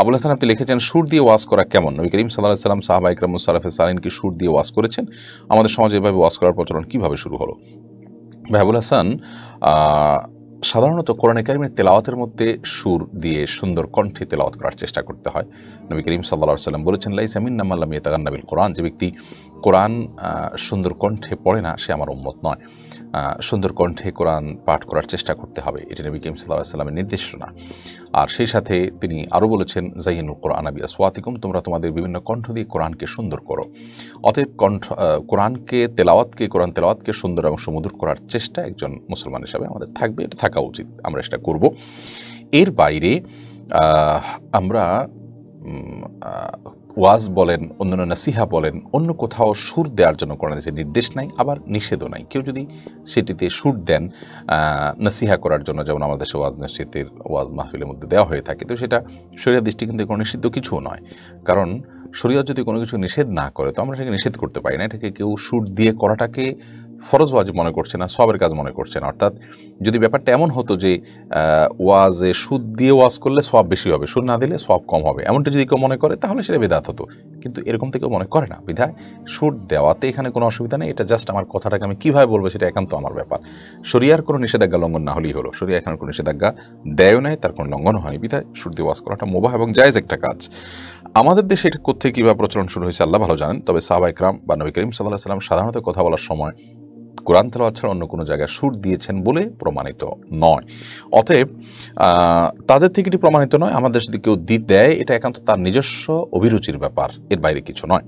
আবুল হাসান আপনি লিখেছেন সুর দিয়ে ওয়াজ করা কেমন নবী করিম সাল্লাহ সাল্লাম সাহাবা ইকরাম সালাফে সালিনকে কি সুর দিয়ে ওয়াজ করেছেন আমাদের সমাজে এভাবে ওয়াজ করার প্রচলন কীভাবে শুরু হলো ভাইবুল হাসান সাধারণত কোরআন কারিমের তেলাওয়াতের মধ্যে সুর দিয়ে সুন্দর কণ্ঠে তেলাওয়াত করার চেষ্টা করতে হয় নবী করিম সাল্লাহ সাল্লাম বলেছেন লাইসামিন তাগান ইয়েতাগান্নাবিল কোরআন যে ব্যক্তি কোরআন সুন্দর কণ্ঠে পড়ে না সে আমার উন্মত নয় সুন্দর কণ্ঠে কোরআন পাঠ করার চেষ্টা করতে হবে এটা নবী কিম সাল্লাহ সাল্লামের নির্দেশনা আর সেই সাথে তিনি আরও বলেছেন জাইনুল কোরআন আবি আসওয়াতিকুম তোমরা তোমাদের বিভিন্ন কণ্ঠ দিয়ে কোরআনকে সুন্দর করো অতএব কণ্ঠ কোরআনকে তেলাওয়াতকে কোরআন তেলাওয়াতকে সুন্দর এবং সুমধুর করার চেষ্টা একজন মুসলমান হিসাবে আমাদের থাকবে এটা থাকা উচিত আমরা সেটা করব এর বাইরে আমরা ওয়াজ বলেন অন্য নাসিহা বলেন অন্য কোথাও সুর দেওয়ার জন্য কোরআনে নির্দেশ নাই আবার নিষেধও নাই কেউ যদি সেটিতে সুর দেন নাসিহা করার জন্য যেমন আমাদের দেশে ওয়াজ নসিহতের ওয়াজ মাহফিলের মধ্যে দেওয়া হয়ে থাকে তো সেটা শরীর কিন্তু কোনো নিষিদ্ধ কিছুও নয় কারণ শরীয়ত যদি কোনো কিছু নিষেধ না করে তো আমরা সেটাকে নিষেধ করতে পারি না এটাকে কেউ সুর দিয়ে করাটাকে ফরজ ওয়াজ মনে করছে না সবের কাজ মনে করছে না অর্থাৎ যদি ব্যাপারটা এমন হতো যে ওয়াজে সুদ দিয়ে ওয়াজ করলে সব বেশি হবে সুদ না দিলে সব কম হবে এমনটা যদি কেউ মনে করে তাহলে সেটা বিধাত হতো কিন্তু এরকম থেকে মনে করে না বিধায় সুদ দেওয়াতে এখানে কোনো অসুবিধা নেই এটা জাস্ট আমার কথাটাকে আমি কীভাবে বলবো সেটা একান্ত আমার ব্যাপার শরিয়ার কোনো নিষেধাজ্ঞা লঙ্ঘন না হলেই হলো শরিয়া এখানে কোনো নিষেধাজ্ঞা দেয় নাই তার কোনো লঙ্ঘন হয়নি বিধায় সুদ দিয়ে ওয়াজ করাটা মোবাহ এবং জায়েজ একটা কাজ আমাদের দেশে এটা কোথায় কীভাবে প্রচলন শুরু হয়েছে আল্লাহ ভালো জানেন তবে সাহবা ইকরাম বা নবী করিম সাল্লাহ সাল্লাম সাধারণত কথা বলার সময় কোরআন তেলাওয়াত ছাড়া অন্য কোনো জায়গায় সুর দিয়েছেন বলে প্রমাণিত নয় অতএব তাদের থেকে এটি প্রমাণিত নয় আমাদের যদি কেউ দ্বীপ দেয় এটা একান্ত তার নিজস্ব অভিরুচির ব্যাপার এর বাইরে কিছু নয়